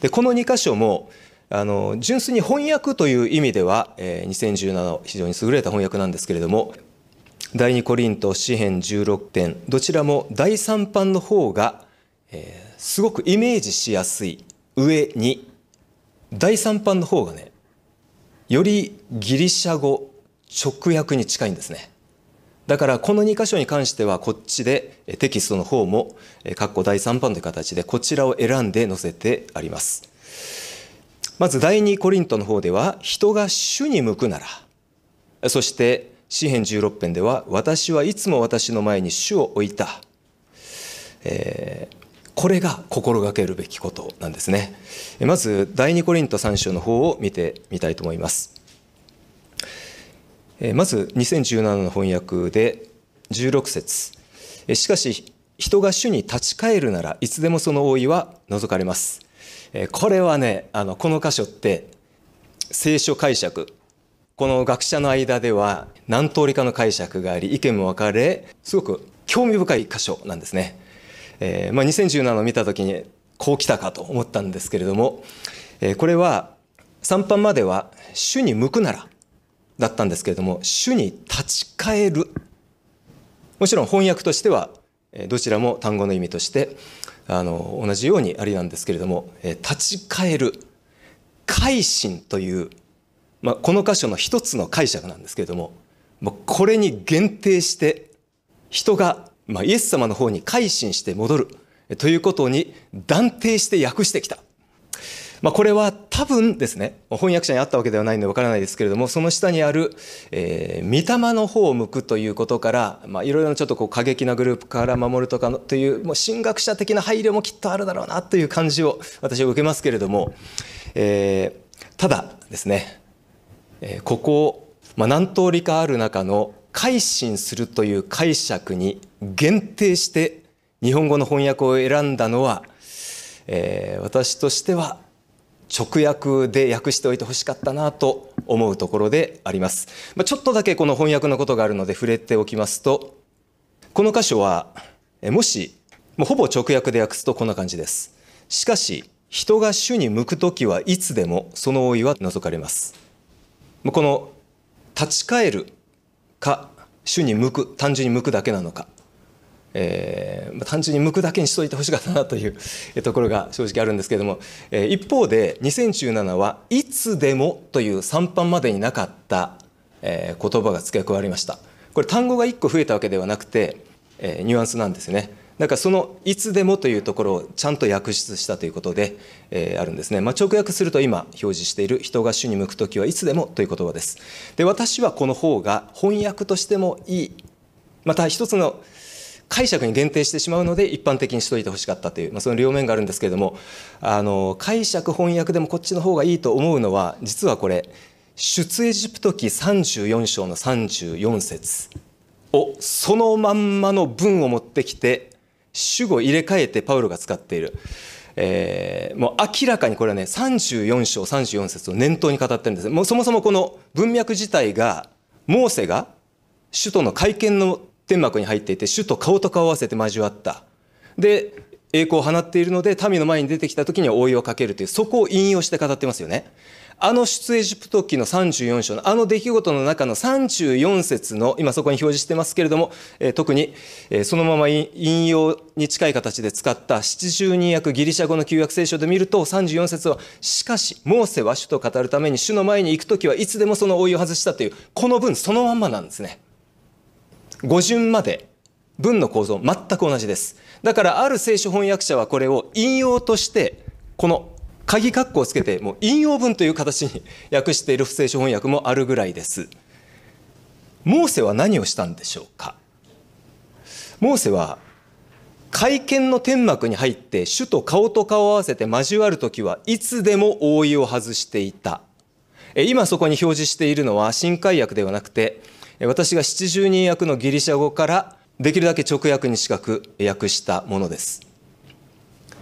でこの2箇所もあの純粋に翻訳という意味では、え2017非常に優れた翻訳なんですけれども第2コリント詩編16点どちらも第3版の方が、えー、すごくイメージしやすい上に第3版の方がねよりギリシャ語直訳に近いんですねだからこの2箇所に関してはこっちでテキストの方も括弧第3版という形でこちらを選んで載せてありますまず第2コリントの方では人が主に向くならそして詩編16編では「私はいつも私の前に主を置いた」えー、これが心がけるべきことなんですねまず第二コリント3章の方を見てみたいと思いますまず2017の翻訳で16節しかし人が主に立ち返るならいつでもその老いは除かれますこれはねあのこの箇所って聖書解釈この学者の間では何通りかの解釈があり意見も分かれすごく興味深い箇所なんですね。えー、まあ、2017を見た時にこう来たかと思ったんですけれども、えー、これは三版までは「主に向くなら」だったんですけれども「主に立ち返る」もちろん翻訳としてはどちらも単語の意味としてあの同じようにありなんですけれども「立ち返る」「改心」という「まあ、この箇所の一つの解釈なんですけれども、もうこれに限定して、人が、まあ、イエス様の方に改心して戻るということに断定して訳してきた。まあ、これは多分ですね、翻訳者にあったわけではないのでわからないですけれども、その下にある、えー、御霊の方を向くということから、まいろいろなちょっとこう過激なグループから守るとかのという、もう神学者的な配慮もきっとあるだろうなという感じを私は受けますけれども、えー、ただですね、ここ、まあ、何通りかある中の「改心する」という解釈に限定して日本語の翻訳を選んだのは、えー、私としては直訳で訳しておいてほしかったなと思うところであります。まあ、ちょっとだけこの翻訳のことがあるので触れておきますとこの箇所はもしもうほぼ直訳で訳すとこんな感じです。しかし人が主に向く時はいつでもその老いは除かれます。この立ち返るか主に向く単純に向くだけなのか、えー、単純に向くだけにしといてほしかったなという ところが正直あるんですけれども、え一方で2017はいつでもという3番までになかった、え言葉が付け加わりましたこれ単語が1個増えたわけではなくて、えニュアンスなんですね。なんかそのいつでもというところをちゃんと訳出したということで、えー、あるんですね。まあ、直訳すると今表示している人が主に向くときはいつでもという言葉です。で、私はこの方が翻訳としてもいい。また一つの解釈に限定してしまうので一般的にしといてほしかったという、まあ、その両面があるんですけれどもあの解釈翻訳でもこっちの方がいいと思うのは実はこれ出エジプト記34章の34節をそのまんまの文を持ってきて主語入れ替えてパウロが使っている。えー、もう明らかにこれはね34章34節を念頭に語ってるんですもうそもそもこの文脈自体がモーセが首都の会見の天幕に入っていて首都顔と顔合わせて交わったで栄光を放っているので民の前に出てきた時には覆いをかけるというそこを引用して語ってますよねあの出エジプト記の34章のあの出来事の中の34節の今そこに表示してますけれども、え特に、えそのまま引用に近い形で使った七十二役ギリシャ語の旧約聖書で見ると34節は「しかしモーセは主と語るために主の前に行く時はいつでもその覆いを外した」というこの文そのまんまなんですね。語順まで文の構造全く同じです。だからある聖書翻訳者はこれを引用としてこの鍵括弧をつけてもう引用文という形に訳している不聖書翻訳もあるぐらいです。モーセは何をしたんでしょうかモーセは会見の天幕に入って主と顔と顔を合わせて交わる時はいつでも覆いを外していた今そこに表示しているのは新海訳ではなくて私が七十人役のギリシャ語からできるだけ直訳に近く訳したものです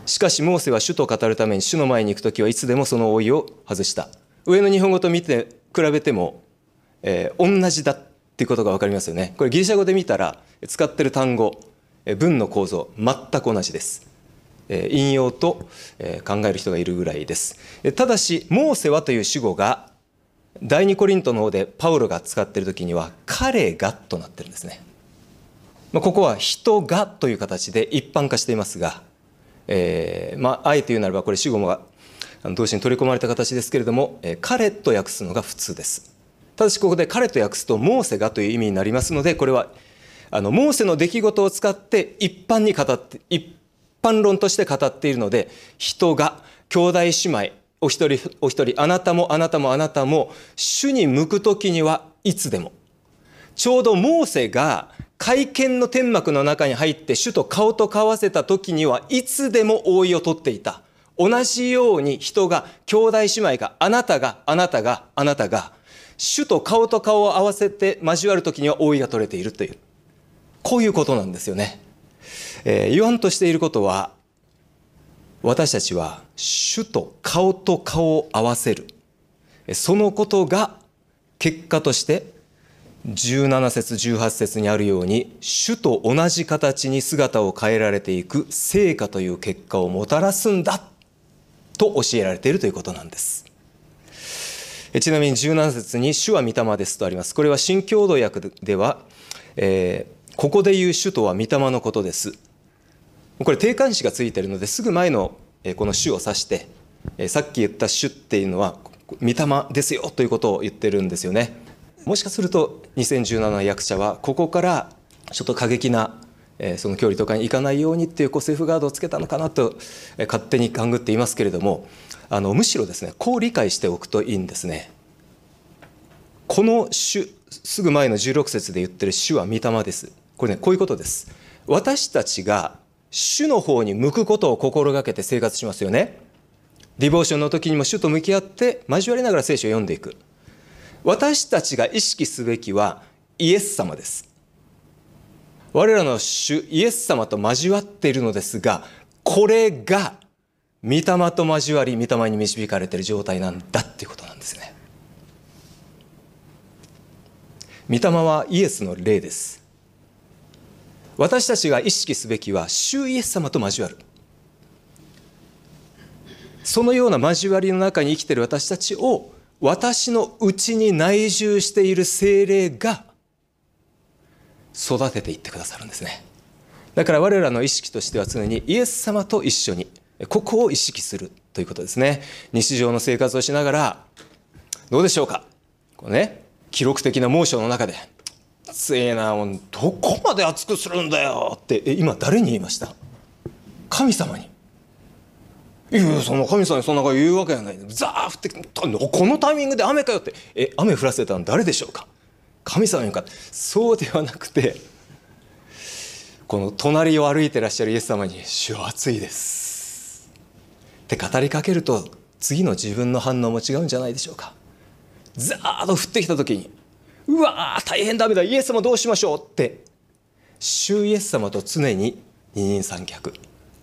しかしモーセは主と語るために主の前に行く時はいつでもその覆いを外した上の日本語と見て比べても、えー、同じだっていうことが分かりますよねこれギリシャ語で見たら使ってる単語、え文の構造全く同じです、えー、引用と、えー、考える人がいるぐらいです、えただしモーセはという主語が第二コリントの方でパウロが使っている時には彼がとなってるんですね、まあ、ここは人がという形で一般化していますがえー、まあ、えて言うならばこれ主語が動詞に取り込まれた形ですけれども、えー、彼と訳すのが普通です。ただしここで彼と訳すとモーセがという意味になりますのでこれはあのモーセの出来事を使って一般に語って一般論として語っているので人が兄弟姉妹お一人お一人あなたもあなたもあなたも主に向く時にはいつでもちょうどモーセが会見の天幕の中に入って主と顔と交わせた時にはいつでも覆いを取っていた。同じように人が、兄弟姉妹が、あなたが、あなたが、あなたが、主と顔と顔を合わせて交わる時には覆いが取れているという。こういうことなんですよね。えー、言わんとしていることは、私たちは主と顔と顔を合わせる。そのことが結果として17節18節にあるように主と同じ形に姿を変えられていく成果という結果をもたらすんだと教えられているということなんですちなみに17節に「主は御霊です」とありますこれは新共同訳では、えー、ここで言う主とは御霊のことですこれ定冠詞がついているのですぐ前のこの主を指してさっき言った主っていうのは御霊ですよということを言ってるんですよねもしかすると2017役者はここからちょっと過激なえー、その距離とかに行かないようにっていうこうセーフガードをつけたのかなと、えー、勝手に勘ぐっていますけれどもあのむしろですねこう理解しておくといいんですね。この主すぐ前の16節で言ってる主は御霊です。これねこういうことです。私たちが主の方に向くことを心がけて生活しますよね。ディボーションの時にも主と向き合って交わりながら聖書を読んでいく。私たちが意識すべきはイエス様です我らの主イエス様と交わっているのですがこれが御霊と交わり御霊に導かれている状態なんだっていうことなんですね御霊はイエスの霊です私たちが意識すべきは主イエス様と交わるそのような交わりの中に生きている私たちを私のうちに内住している精霊が育てていってくださるんですねだから我らの意識としては常にイエス様と一緒にここを意識するということですね日常の生活をしながらどうでしょうかこうね記録的な猛暑の中で「つえなどこまで暑くするんだよ」って今誰に言いました神様にいやその神様にそんなこと言うわけがないザーッってこのタイミングで雨かよってえ雨降らせたの誰でしょうか神様にかそうではなくてこの隣を歩いてらっしゃるイエス様に「主は暑いです」って語りかけると次の自分の反応も違うんじゃないでしょうか。ザーッと降ってきた時に「うわー大変だめだイエス様どうしましょう」って主イエス様と常に二人三脚。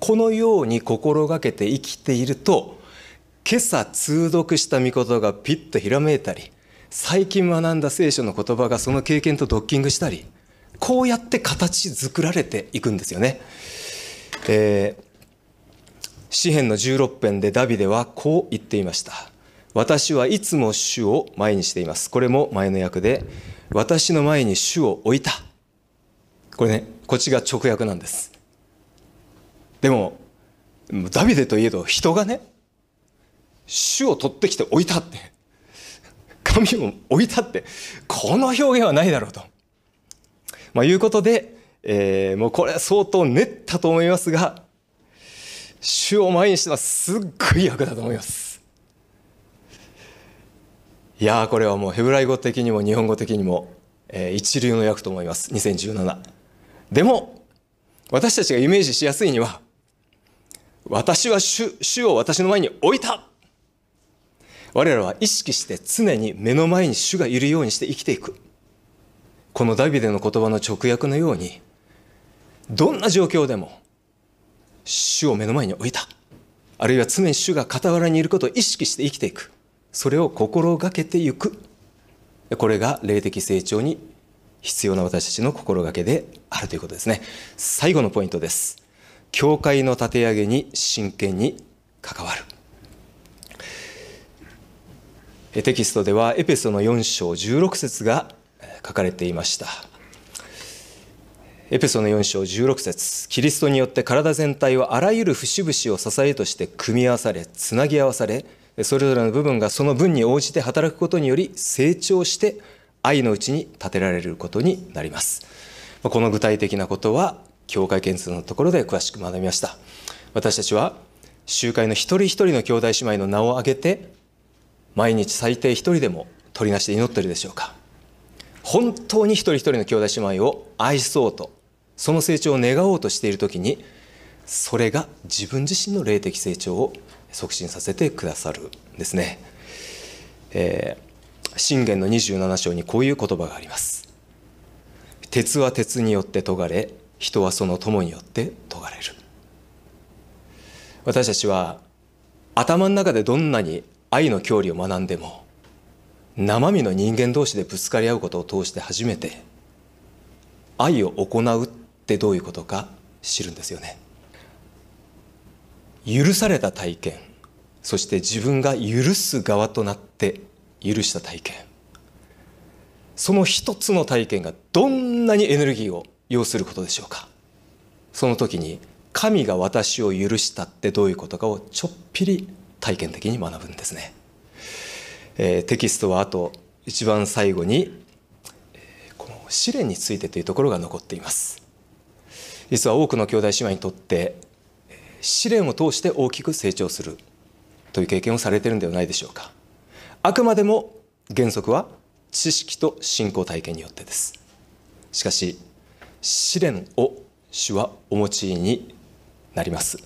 このように心がけて生きていると今朝通読した御言がピッとひらめいたり最近学んだ聖書の言葉がその経験とドッキングしたりこうやって形作られていくんですよね。えー、詩篇の16編でダビデはこう言っていました。私はいつも主を前にしています。これも前の役で、私の前に主を置いた。これね、こっちが直訳なんです。でもダビデといえど人がね主を取ってきて置いたって神を置いたってこの表現はないだろうと、まあ、いうことで、えー、もうこれは相当練ったと思いますが主を前にしてはすっごい役だと思います。いやこれはもうヘブライ語的にも日本語的にも、えー、一流の役と思います2017でも私たちがイメージしやすいには私は主主を私の前に置いた我らは意識して常に目の前に主がいるようにして生きていくこのダビデの言葉の直訳のようにどんな状況でも主を目の前に置いたあるいは常に主が傍らにいることを意識して生きていくそれを心がけていくこれが霊的成長に必要な私たちの心がけであるということですね最後のポイントです教会の立て上げに真剣に関わるテキストではエペソの4章16節が書かれていましたエペソの4章16節キリストによって体全体はあらゆる節々を支えとして組み合わされつなぎ合わされそれぞれの部分がその分に応じて働くことにより成長して愛のうちに立てられることになりますこの具体的なことは教会建設のところで詳しく学びました私たちは集会の一人一人の兄弟姉妹の名を挙げて毎日最低一人でも取りなしで祈ってるでしょうか本当に一人一人の兄弟姉妹を愛そうとその成長を願おうとしている時にそれが自分自身の霊的成長を促進させてくださるんですね、えー、信玄の27章にこういう言葉があります鉄は鉄によって研がれ人はその友によって解かれる私たちは頭の中でどんなに愛の教理を学んでも生身の人間同士でぶつかり合うことを通して初めて愛を行うってどういうことか知るんですよね許された体験そして自分が許す側となって許した体験その一つの体験がどんなにエネルギーを要することでしょうかその時に神が私を許したってどういうことかをちょっぴり体験的に学ぶんですね、えー、テキストはあと一番最後に、えー、この試練についてというところが残っています実は多くの兄弟姉妹にとって試練を通して大きく成長するという経験をされてるんではないでしょうかあくまでも原則は知識と信仰体験によってですしかし試練を主はお持ちになります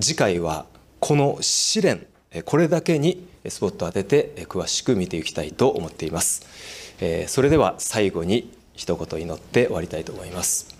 次回はこの試練これだけにスポットを当てて詳しく見ていきたいと思っていますそれでは最後に一言祈って終わりたいと思います